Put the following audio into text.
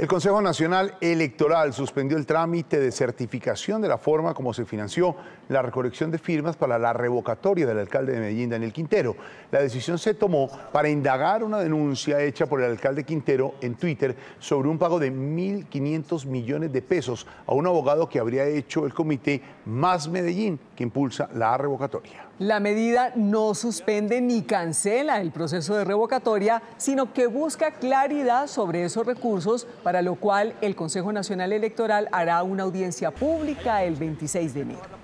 El Consejo Nacional Electoral suspendió el trámite de certificación de la forma como se financió la recolección de firmas para la revocatoria del alcalde de Medellín, Daniel Quintero. La decisión se tomó para indagar una denuncia hecha por el alcalde Quintero en Twitter sobre un pago de 1.500 millones de pesos a un abogado que habría hecho el comité Más Medellín, que impulsa la revocatoria. La medida no suspende ni cancela el proceso de revocatoria, sino que busca claridad sobre esos recursos para lo cual el Consejo Nacional Electoral hará una audiencia pública el 26 de enero.